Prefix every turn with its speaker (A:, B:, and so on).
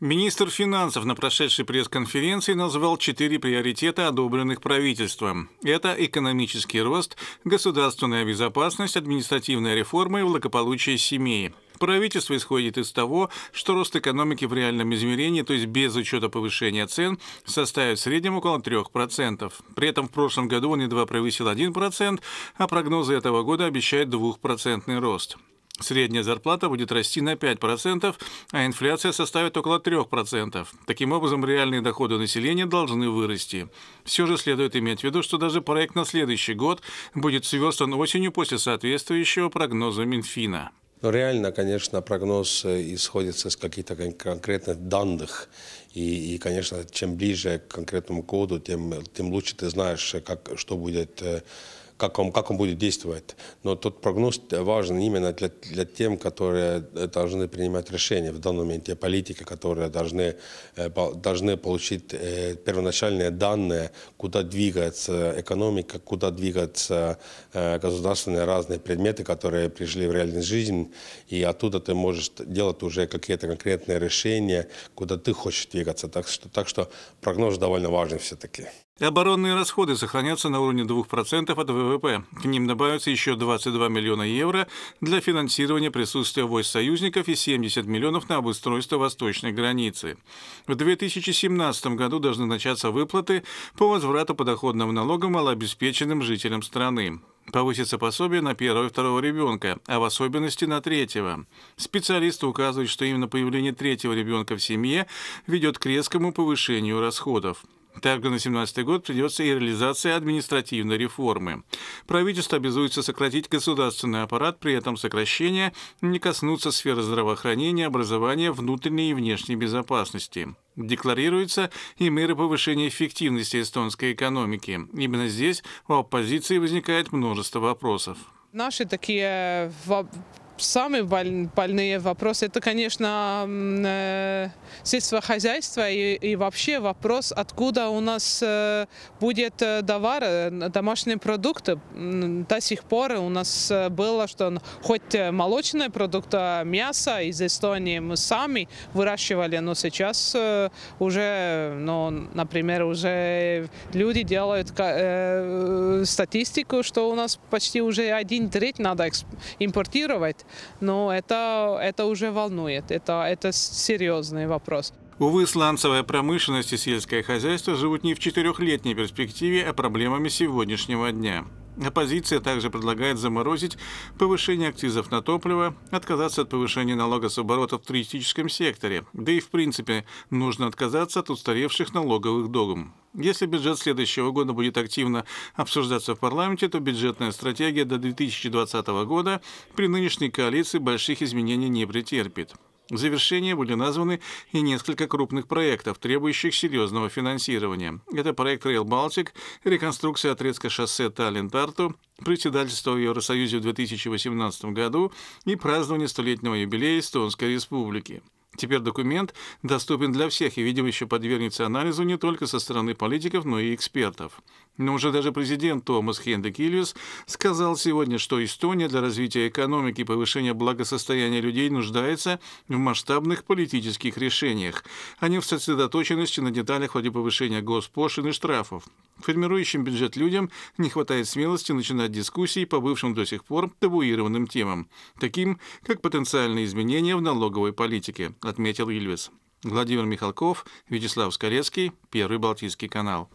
A: Министр финансов на прошедшей пресс-конференции назвал четыре приоритета, одобренных правительством. Это экономический рост, государственная безопасность, административная реформа и благополучие семьи. Правительство исходит из того, что рост экономики в реальном измерении, то есть без учета повышения цен, составит в среднем около 3%. При этом в прошлом году он едва превысил 1%, а прогнозы этого года обещают 2% рост. Средняя зарплата будет расти на 5%, а инфляция составит около 3%. Таким образом, реальные доходы населения должны вырасти. Все же следует иметь в виду, что даже проект на следующий год будет сверстан осенью после соответствующего прогноза Минфина.
B: Но ну, реально, конечно, прогноз э, исходится из каких-то конкретных данных. И, и, конечно, чем ближе к конкретному году, тем, тем лучше ты знаешь, э, как, что будет э, как он, как он будет действовать. Но тот прогноз важен именно для, для тем, которые э, должны принимать решения в данном моменте, политики, которые должны, э, должны получить э, первоначальные данные, куда двигается экономика, куда двигаются государственные разные предметы, которые пришли в реальную жизнь, и оттуда ты можешь делать уже какие-то конкретные решения, куда ты хочешь двигаться. Так что, так что прогноз довольно важен все-таки.
A: Оборонные расходы сохранятся на уровне 2% от ВВП. К ним добавятся еще 22 миллиона евро для финансирования присутствия войск союзников и 70 миллионов на обустройство восточной границы. В 2017 году должны начаться выплаты по возврату подоходного налога малообеспеченным жителям страны. Повысится пособие на первого и второго ребенка, а в особенности на третьего. Специалисты указывают, что именно появление третьего ребенка в семье ведет к резкому повышению расходов. Также на 2017 год придется и реализация административной реформы. Правительство обязуется сократить государственный аппарат, при этом сокращения не коснутся сферы здравоохранения, образования, внутренней и внешней безопасности. Декларируются и меры повышения эффективности эстонской экономики. Именно здесь у оппозиции возникает множество вопросов.
C: Наши такие самые больные вопросы, это, конечно, э, сельское хозяйство и, и вообще вопрос, откуда у нас э, будет э, товар, домашние продукты. До сих пор у нас было, что хоть молочные продукты, а мясо из Эстонии мы сами выращивали, но сейчас уже, ну, например, уже люди делают статистику, что у нас почти уже один треть надо импортировать но это, это уже волнует, это, это серьезный вопрос.
A: Увы, сланцевая промышленность и сельское хозяйство живут не в четырехлетней перспективе, а проблемами сегодняшнего дня. Оппозиция также предлагает заморозить повышение акцизов на топливо, отказаться от повышения налога с оборота в туристическом секторе, да и в принципе нужно отказаться от устаревших налоговых догм. Если бюджет следующего года будет активно обсуждаться в парламенте, то бюджетная стратегия до 2020 года при нынешней коалиции больших изменений не претерпит. В завершение были названы и несколько крупных проектов, требующих серьезного финансирования. Это проект Rail Baltic, реконструкция отрезка шоссе Таллин-Тарту, председательство в Евросоюзе в 2018 году и празднование столетнего юбилея Эстонской Республики. Теперь документ доступен для всех и, видимо, еще подвергнется анализу не только со стороны политиков, но и экспертов. Но уже даже президент Томас Хендрик Ильвис сказал сегодня, что Эстония для развития экономики и повышения благосостояния людей нуждается в масштабных политических решениях, а не в сосредоточенности на деталях в вроде повышения госпошлин и штрафов. Формирующим бюджет людям не хватает смелости начинать дискуссии по бывшим до сих пор табуированным темам, таким как потенциальные изменения в налоговой политике – отметил Ильвис. Владимир Михалков, Вячеслав Скорецкий, Первый Балтийский канал.